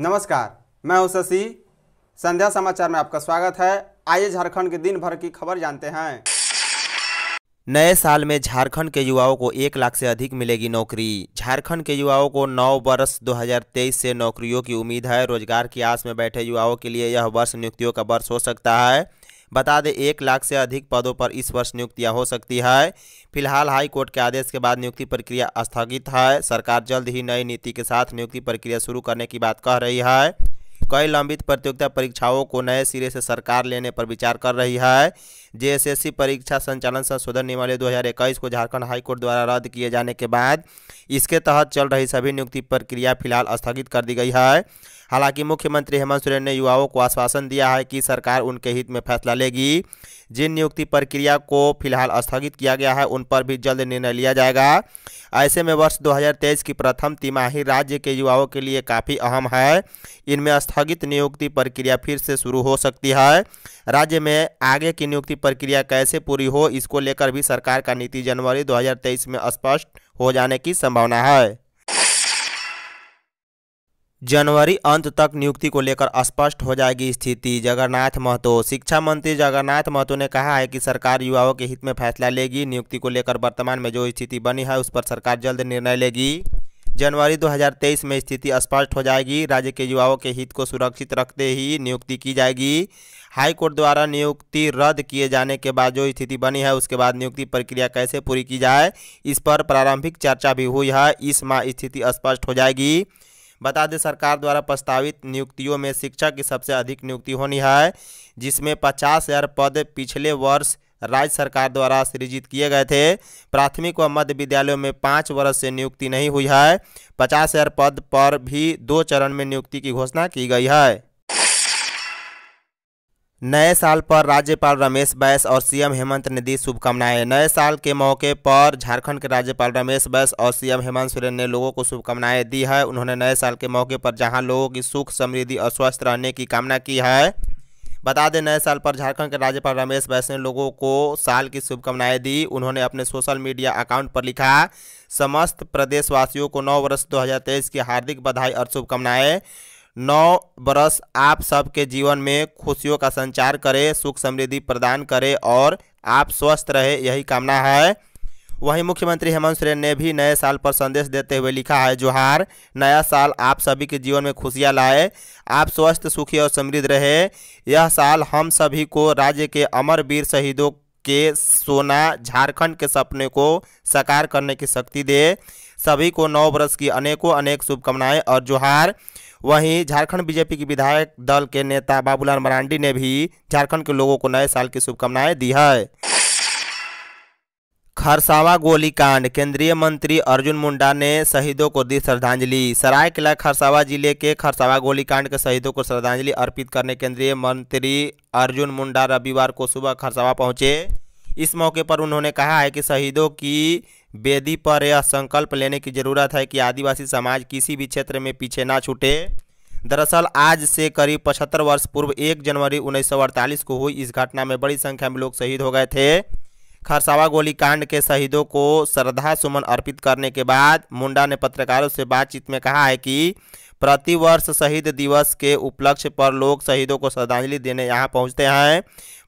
नमस्कार मैं हूं शशि संध्या समाचार में आपका स्वागत है आइए झारखंड के दिन भर की खबर जानते हैं नए साल में झारखंड के युवाओं को एक लाख से अधिक मिलेगी नौकरी झारखंड के युवाओं को नौ वर्ष 2023 से नौकरियों की उम्मीद है रोजगार की आस में बैठे युवाओं के लिए यह वर्ष नियुक्तियों का वर्ष हो सकता है बता दें एक लाख से अधिक पदों पर इस वर्ष नियुक्तियां हो सकती है फिलहाल हाई कोर्ट के आदेश के बाद नियुक्ति प्रक्रिया स्थगित है सरकार जल्द ही नई नीति के साथ नियुक्ति प्रक्रिया शुरू करने की बात कह रही है कई लंबित प्रतियोगिता परीक्षाओं को नए सिरे से सरकार लेने पर विचार कर रही है जेएसएससी परीक्षा संचालन संशोधन नियमावली 2021 को झारखंड हाईकोर्ट द्वारा रद्द किए जाने के बाद इसके तहत चल रही सभी नियुक्ति प्रक्रिया फिलहाल स्थगित कर दी गई है हालांकि मुख्यमंत्री हेमंत सोरेन ने युवाओं को आश्वासन दिया है कि सरकार उनके हित में फैसला लेगी जिन नियुक्ति प्रक्रिया को फिलहाल स्थगित किया गया है उन पर भी जल्द निर्णय लिया जाएगा ऐसे में वर्ष 2023 की प्रथम तिमाही राज्य के युवाओं के लिए काफ़ी अहम है इनमें स्थगित नियुक्ति प्रक्रिया फिर से शुरू हो सकती है राज्य में आगे की नियुक्ति प्रक्रिया कैसे पूरी हो इसको लेकर भी सरकार का नीति जनवरी 2023 में स्पष्ट हो जाने की संभावना है जनवरी अंत तक नियुक्ति को लेकर स्पष्ट हो जाएगी स्थिति जगन्नाथ महतो शिक्षा मंत्री जगन्नाथ महतो ने कहा है कि सरकार युवाओं के हित में फैसला लेगी नियुक्ति को लेकर वर्तमान में जो स्थिति बनी है उस पर सरकार जल्द निर्णय लेगी जनवरी 2023 में स्थिति स्पष्ट हो जाएगी राज्य के युवाओं के हित को सुरक्षित रखते ही नियुक्ति की जाएगी हाईकोर्ट द्वारा नियुक्ति रद्द किए जाने के बाद जो स्थिति बनी है उसके बाद नियुक्ति प्रक्रिया कैसे पूरी की जाए इस पर प्रारंभिक चर्चा भी हुई है इस माह स्थिति स्पष्ट हो जाएगी बता दें सरकार द्वारा प्रस्तावित नियुक्तियों में शिक्षा की सबसे अधिक नियुक्ति होनी है जिसमें पचास हज़ार पद पिछले वर्ष राज्य सरकार द्वारा सृजित किए गए थे प्राथमिक व मध्य विद्यालयों में पाँच वर्ष से नियुक्ति नहीं हुई है पचास हज़ार पद पर भी दो चरण में नियुक्ति की घोषणा की गई है नए साल पर राज्यपाल रमेश बैस और सीएम हेमंत ने दी शुभकामनाएं नए साल के मौके पर झारखंड के राज्यपाल रमेश बैस और सीएम हेमंत सोरेन ने लोगों को शुभकामनाएं दी है उन्होंने नए साल के मौके पर जहां लोगों की सुख समृद्धि और स्वस्थ रहने की कामना की है बता दें नए साल पर झारखंड के राज्यपाल रमेश बैस ने लोगों को साल की शुभकामनाएं दी उन्होंने अपने सोशल मीडिया अकाउंट पर लिखा समस्त प्रदेशवासियों को नौ वर्ष 2023 की हार्दिक बधाई और शुभकामनाएं नौ बरस आप सबके जीवन में खुशियों का संचार करे सुख समृद्धि प्रदान करे और आप स्वस्थ रहे यही कामना है वहीं मुख्यमंत्री हेमंत सोरेन ने भी नए साल पर संदेश देते हुए लिखा है जोहार नया साल आप सभी के जीवन में खुशियां लाए आप स्वस्थ सुखी और समृद्ध रहे यह साल हम सभी को राज्य के अमर वीर शहीदों के सोना झारखंड के सपने को साकार करने की शक्ति दे सभी को नौ बरस की अनेकों अनेक शुभकामनाएं और जोहार वहीं झारखंड बीजेपी की विधायक दल के नेता बाबूलाल मरांडी ने भी झारखंड के लोगों को नए साल की शुभकामनाएं दी है खरसावा गोलीकांड केंद्रीय मंत्री अर्जुन मुंडा ने शहीदों को दी श्रद्धांजलि किला खरसावा जिले के खरसावा गोलीकांड के शहीदों को श्रद्धांजलि अर्पित करने केंद्रीय मंत्री अर्जुन मुंडा रविवार को सुबह खरसावा पहुंचे इस मौके पर उन्होंने कहा है कि शहीदों की वेदी पर यह संकल्प लेने की जरूरत है कि आदिवासी समाज किसी भी क्षेत्र में पीछे ना छूटे दरअसल आज से करीब पचहत्तर वर्ष पूर्व एक जनवरी उन्नीस को हुई इस घटना में बड़ी संख्या में लोग शहीद हो गए थे खरसावा गोलीकांड के शहीदों को श्रद्धा सुमन अर्पित करने के बाद मुंडा ने पत्रकारों से बातचीत में कहा है कि प्रतिवर्ष शहीद दिवस के उपलक्ष्य पर लोग शहीदों को श्रद्धांजलि देने यहाँ पहुँचते हैं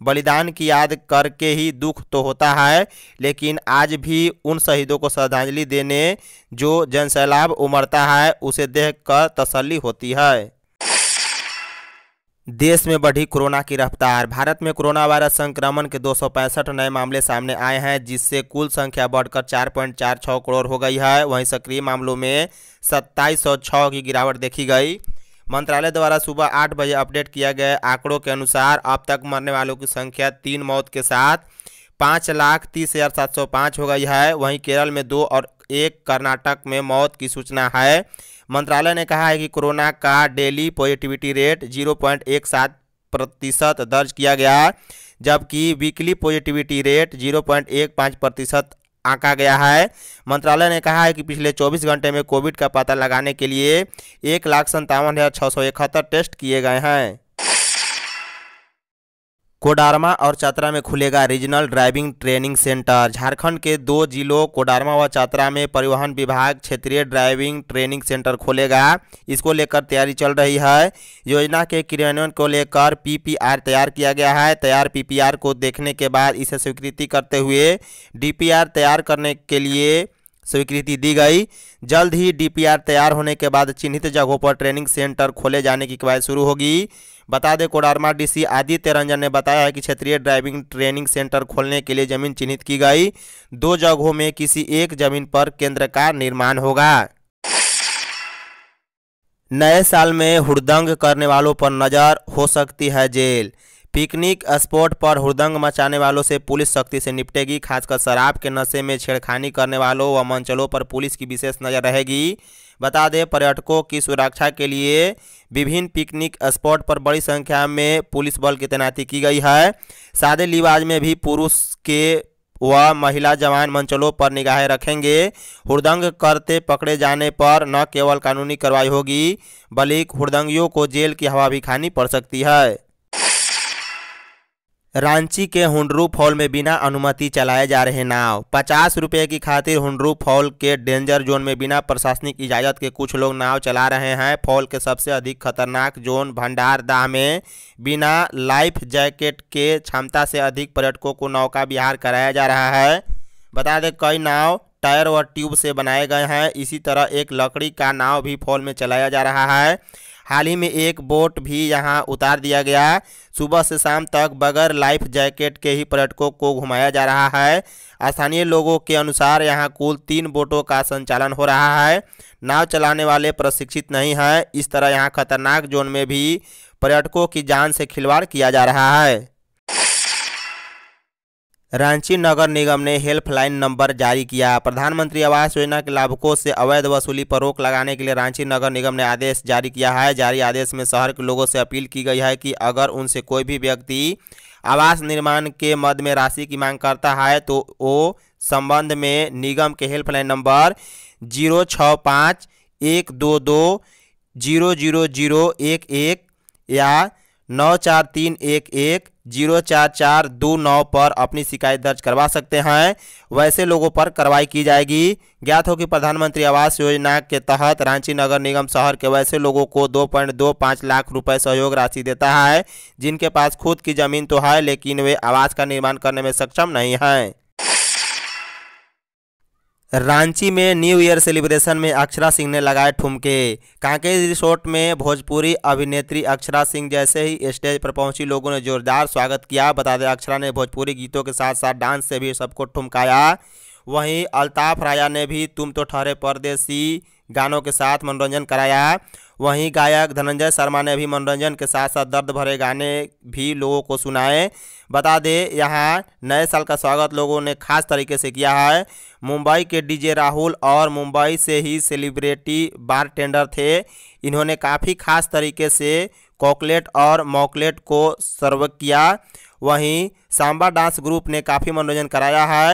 बलिदान की याद करके ही दुख तो होता है लेकिन आज भी उन शहीदों को श्रद्धांजलि देने जो जनसैलाब उमड़ता है उसे देखकर तसल्ली होती है देश में बढ़ी कोरोना की रफ्तार भारत में कोरोना वायरस संक्रमण के दो नए मामले सामने आए हैं जिससे कुल संख्या बढ़कर 4.46 करोड़ हो गई है वहीं सक्रिय मामलों में 2706 की गिरावट देखी गई मंत्रालय द्वारा सुबह आठ बजे अपडेट किया गए आंकड़ों के अनुसार अब तक मरने वालों की संख्या तीन मौत के साथ पाँच लाख तीस हज़ार सात सौ पाँच हो गई है वहीं केरल में दो और एक कर्नाटक में मौत की सूचना है मंत्रालय ने कहा है कि कोरोना का daily positivity rate zero point एक सात प्रतिशत दर्ज किया गया जबकि weekly positivity rate zero point एक पाँच प्रतिशत आंका गया है मंत्रालय ने कहा है कि पिछले 24 घंटे में कोविड का पता लगाने के लिए एक लाख संतावन हज़ार छः सौ इकहत्तर टेस्ट किए गए हैं कोडारमा और चतरा में खुलेगा regional driving training centre Jharkhand के दो जिलों कोडारमा व चतरा में परिवहन विभाग क्षेत्रीय ड्राइविंग ट्रेनिंग सेंटर खोलेगा इसको लेकर तैयारी चल रही है योजना के क्रियान्वयन को लेकर पीपीआर तैयार किया गया है तैयार पीपीआर को देखने के बाद इसे स्वीकृति करते हुए डीपीआर तैयार करने के लिए स्वीकृति दी गई जल्द ही डीपीआर तैयार होने के बाद चिन्हित जगहों पर ट्रेनिंग सेंटर खोले जाने की कवायद शुरू होगी बता दें कोडारमा डीसी आदित्य रंजन ने बताया है कि क्षेत्रीय ड्राइविंग ट्रेनिंग सेंटर खोलने के लिए जमीन चिन्हित की गई दो जगहों में किसी एक जमीन पर केंद्र का निर्माण होगा नए साल में हुड़दंग करने वालों पर नज़र हो सकती है जेल पिकनिक स्पॉट पर हुदंग मचाने वालों से पुलिस सख्ती से निपटेगी खासकर शराब के नशे में छेड़खानी करने वालों व मंचलों पर पुलिस की विशेष नज़र रहेगी बता दें पर्यटकों की सुरक्षा के लिए विभिन्न पिकनिक स्पॉट पर बड़ी संख्या में पुलिस बल की तैनाती की गई है सादे लिबाज में भी पुरुष के व महिला जवान मंचलों पर निगाहें रखेंगे हुदंग करते पकड़े जाने पर न केवल कानूनी कार्रवाई होगी बल्कि हुदंगियों को जेल की हवा भी खानी पड़ सकती है रांची के हुंडरू फॉल में बिना अनुमति चलाए जा रहे नाव पचास रुपये की खातिर हुंडरू फॉल के डेंजर जोन में बिना प्रशासनिक इजाज़त के कुछ लोग नाव चला रहे हैं फॉल के सबसे अधिक खतरनाक जोन भंडारदाह में बिना लाइफ जैकेट के क्षमता से अधिक पर्यटकों को नाव का विहार कराया जा रहा है बता दें कई नाव टायर व ट्यूब से बनाए गए हैं इसी तरह एक लकड़ी का नाव भी फॉल में चलाया जा रहा है हाल ही में एक बोट भी यहाँ उतार दिया गया सुबह से शाम तक बगैर लाइफ जैकेट के ही पर्यटकों को घुमाया जा रहा है स्थानीय लोगों के अनुसार यहाँ कुल तीन बोटों का संचालन हो रहा है नाव चलाने वाले प्रशिक्षित नहीं हैं इस तरह यहाँ खतरनाक जोन में भी पर्यटकों की जान से खिलवाड़ किया जा रहा है रांची नगर निगम ने हेल्पलाइन नंबर जारी किया प्रधानमंत्री आवास योजना के लाभुकों से अवैध वसूली पर रोक लगाने के लिए रांची नगर निगम ने आदेश जारी किया है जारी आदेश में शहर के लोगों से अपील की गई है कि अगर उनसे कोई भी व्यक्ति आवास निर्माण के मद में राशि की मांग करता है तो वो संबंध में निगम के हेल्पलाइन नंबर जीरो छः पाँच एक दो दो जीरो जीरो जीरो एक एक या नौ चार तीन एक एक जीरो चार चार दो नौ पर अपनी शिकायत दर्ज करवा सकते हैं वैसे लोगों पर कार्रवाई की जाएगी ज्ञात हो कि प्रधानमंत्री आवास योजना के तहत रांची नगर निगम शहर के वैसे लोगों को दो पॉइंट दो पाँच लाख रुपए सहयोग राशि देता है जिनके पास खुद की जमीन तो है लेकिन वे आवास का निर्माण करने में सक्षम नहीं हैं रांची में न्यू ईयर सेलिब्रेशन में अक्षरा सिंह ने लगाए ठुमके कांकेर रिसोर्ट में भोजपुरी अभिनेत्री अक्षरा सिंह जैसे ही स्टेज पर पहुंची लोगों ने जोरदार स्वागत किया बता दें अक्षरा ने भोजपुरी गीतों के साथ साथ डांस से भी सबको ठुमकाया वहीं अल्ताफ राया ने भी तुम तो ठहरे परदेसी गानों के साथ मनोरंजन कराया वहीं गायक धनंजय शर्मा ने भी मनोरंजन के साथ साथ दर्द भरे गाने भी लोगों को सुनाए बता दें यहाँ नए साल का स्वागत लोगों ने खास तरीके से किया है मुंबई के डीजे राहुल और मुंबई से ही सेलिब्रिटी बारटेंडर थे इन्होंने काफ़ी खास तरीके से कॉकलेट और मॉकलेट को सर्व किया वहीं सांबा डांस ग्रुप ने काफ़ी मनोरंजन कराया है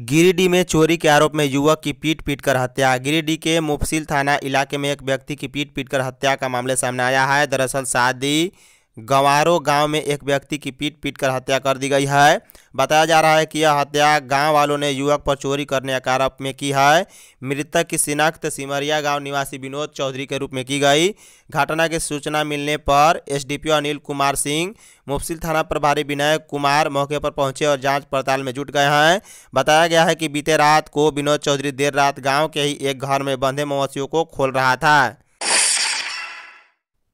गिरिडीह में चोरी के आरोप में युवक की पीट कर हत्या गिरिडीह के मुफसिल थाना इलाके में एक व्यक्ति की पीट पीट कर हत्या का मामला सामने आया है दरअसल शादी गवारो गांव में एक व्यक्ति की पीट पीट कर हत्या कर दी गई है बताया जा रहा है कि यह हत्या गांव वालों ने युवक पर चोरी करने के आरोप में की है मृतक की शिनाख्त सिमरिया गांव निवासी विनोद चौधरी के रूप में की गई घटना की सूचना मिलने पर एसडीपीओ अनिल कुमार सिंह मुफसिल थाना प्रभारी विनय कुमार मौके पर पहुंचे और जाँच पड़ताल में जुट गए हैं बताया गया है कि बीते रात को विनोद चौधरी देर रात गाँव के ही एक घर में बंधे मवेशियों को खोल रहा था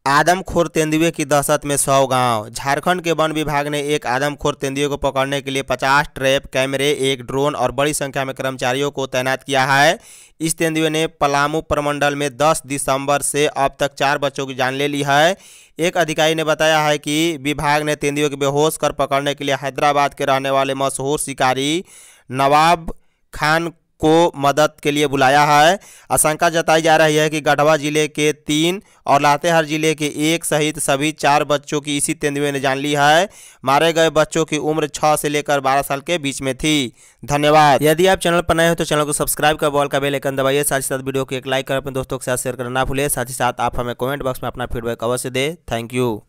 आदमखोर तेंदुए की दहशत में सौ गांव झारखंड के वन विभाग ने एक आदमखोर तेंदुए को पकड़ने के लिए 50 ट्रैप कैमरे एक ड्रोन और बड़ी संख्या में कर्मचारियों को तैनात किया है इस तेंदुए ने पलामू प्रमंडल में 10 दिसंबर से अब तक चार बच्चों की जान ले ली है एक अधिकारी ने बताया है कि विभाग ने तेंदुए को बेहोश कर पकड़ने के लिए हैदराबाद के रहने वाले मशहूर शिकारी नवाब खान को मदद के लिए बुलाया है आशंका जताई जा रही है कि गढ़वा जिले के तीन और लातेहार जिले के एक सहित सभी चार बच्चों की इसी तेंदुए ने जान ली है मारे गए बच्चों की उम्र छः से लेकर बारह साल के बीच में थी धन्यवाद यदि आप चैनल पर नए हो तो चैनल को सब्सक्राइब कर बॉल का बेलेकन दबाइए साथ ही साथ वीडियो को एक लाइक कर अपने दोस्तों के साथ शेयर करना ना भूलिए साथ ही साथ आप हमें कॉमेंट बॉक्स में अपना फीडबैक अवश्य दे थैंक यू